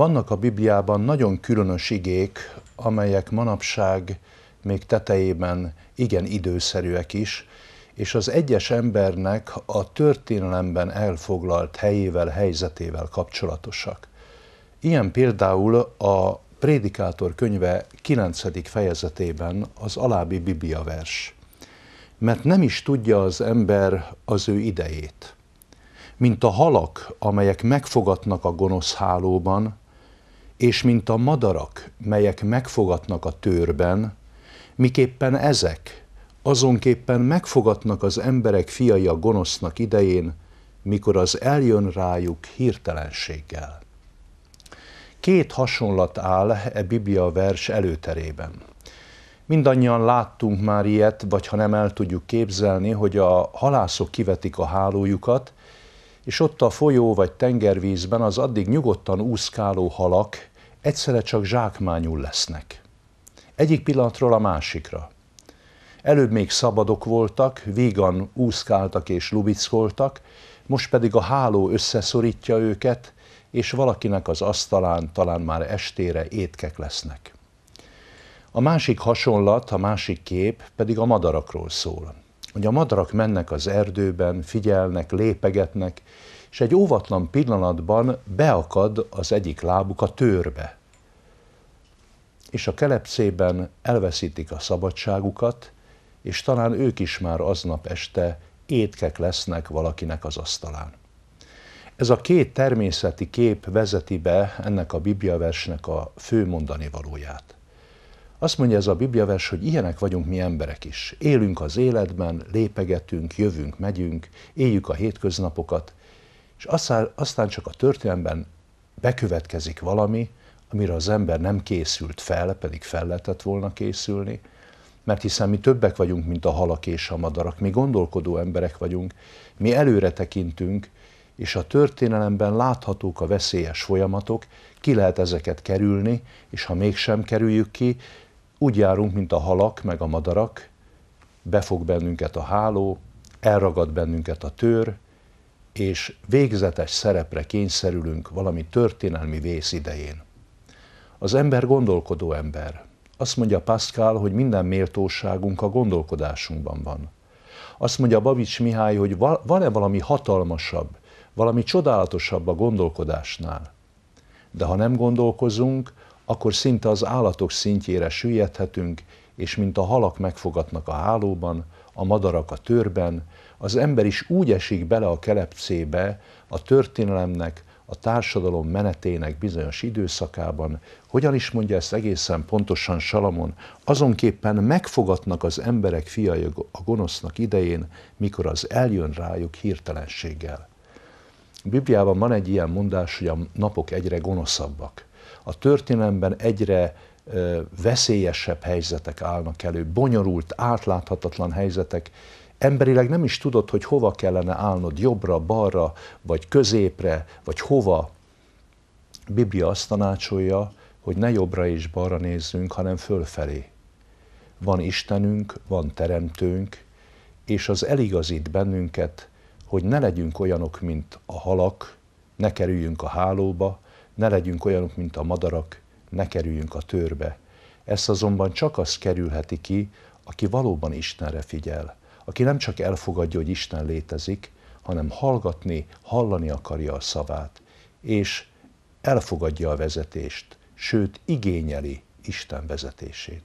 Vannak a Bibliában nagyon különös igék, amelyek manapság még tetejében igen időszerűek is, és az egyes embernek a történelemben elfoglalt helyével, helyzetével kapcsolatosak. Ilyen például a Prédikátor könyve 9. fejezetében az alábbi Biblia vers. Mert nem is tudja az ember az ő idejét. Mint a halak, amelyek megfogatnak a gonosz hálóban, és mint a madarak, melyek megfogatnak a tőrben, miképpen ezek, azonképpen megfogatnak az emberek fiai a gonosznak idején, mikor az eljön rájuk hirtelenséggel. Két hasonlat áll e Biblia vers előterében. Mindannyian láttunk már ilyet, vagy ha nem el tudjuk képzelni, hogy a halászok kivetik a hálójukat, és ott a folyó vagy tengervízben az addig nyugodtan úszkáló halak egyszerre csak zsákmányul lesznek. Egyik pillanatról a másikra. Előbb még szabadok voltak, vígan úszkáltak és lubickoltak, most pedig a háló összeszorítja őket, és valakinek az asztalán talán már estére étkek lesznek. A másik hasonlat, a másik kép pedig a madarakról szól. Hogy a madarak mennek az erdőben, figyelnek, lépegetnek, és egy óvatlan pillanatban beakad az egyik lábuk a tőrbe. És a kelepszében elveszítik a szabadságukat, és talán ők is már aznap este étkek lesznek valakinek az asztalán. Ez a két természeti kép vezeti be ennek a bibliaversnek a fő mondani valóját. Azt mondja ez a bibliavers, hogy ilyenek vagyunk mi emberek is. Élünk az életben, lépegetünk, jövünk, megyünk, éljük a hétköznapokat, és aztán, aztán csak a történelemben bekövetkezik valami, amire az ember nem készült fel, pedig fel lehetett volna készülni, mert hiszen mi többek vagyunk, mint a halak és a madarak, mi gondolkodó emberek vagyunk, mi előre tekintünk, és a történelemben láthatók a veszélyes folyamatok, ki lehet ezeket kerülni, és ha mégsem kerüljük ki, úgy járunk, mint a halak, meg a madarak, befog bennünket a háló, elragad bennünket a tör és végzetes szerepre kényszerülünk valami történelmi vész idején. Az ember gondolkodó ember. Azt mondja Pascal, hogy minden méltóságunk a gondolkodásunkban van. Azt mondja Babics Mihály, hogy van-e valami hatalmasabb, valami csodálatosabb a gondolkodásnál. De ha nem gondolkozunk, akkor szinte az állatok szintjére süllyedhetünk, és mint a halak megfogatnak a hálóban, a madarak a törben, az ember is úgy esik bele a kelepcébe a történelemnek, a társadalom menetének bizonyos időszakában, hogyan is mondja ezt egészen pontosan Salamon, azonképpen megfogatnak az emberek fiai a gonosznak idején, mikor az eljön rájuk hirtelenséggel. A Bibliában van egy ilyen mondás, hogy a napok egyre gonoszabbak. A történelemben egyre veszélyesebb helyzetek állnak elő, bonyolult, átláthatatlan helyzetek, emberileg nem is tudod, hogy hova kellene állnod, jobbra, balra, vagy középre, vagy hova. A Biblia azt tanácsolja, hogy ne jobbra és balra nézzünk, hanem fölfelé. Van Istenünk, van Teremtőnk, és az eligazít bennünket, hogy ne legyünk olyanok, mint a halak, ne kerüljünk a hálóba, ne legyünk olyanok, mint a madarak, ne kerüljünk a törbe. Ezt azonban csak az kerülheti ki, aki valóban Istenre figyel, aki nem csak elfogadja, hogy Isten létezik, hanem hallgatni, hallani akarja a szavát, és elfogadja a vezetést, sőt igényeli Isten vezetését.